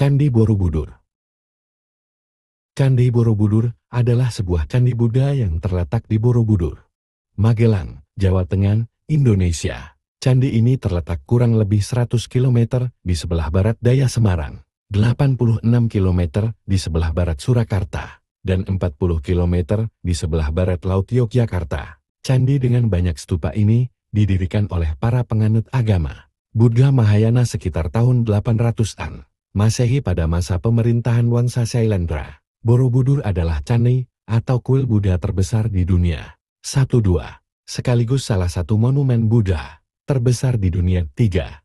Candi Borobudur Candi Borobudur adalah sebuah candi Buddha yang terletak di Borobudur, Magelang, Jawa Tengah, Indonesia. Candi ini terletak kurang lebih 100 km di sebelah barat daya Semarang, 86 km di sebelah barat Surakarta, dan 40 km di sebelah barat Laut Yogyakarta. Candi dengan banyak stupa ini didirikan oleh para penganut agama Buddha Mahayana sekitar tahun 800-an. Masehi pada masa pemerintahan Wangsa Sailendra, Borobudur adalah candi atau kuil Buddha terbesar di dunia. satu dua, Sekaligus salah satu monumen Buddha terbesar di dunia. tiga.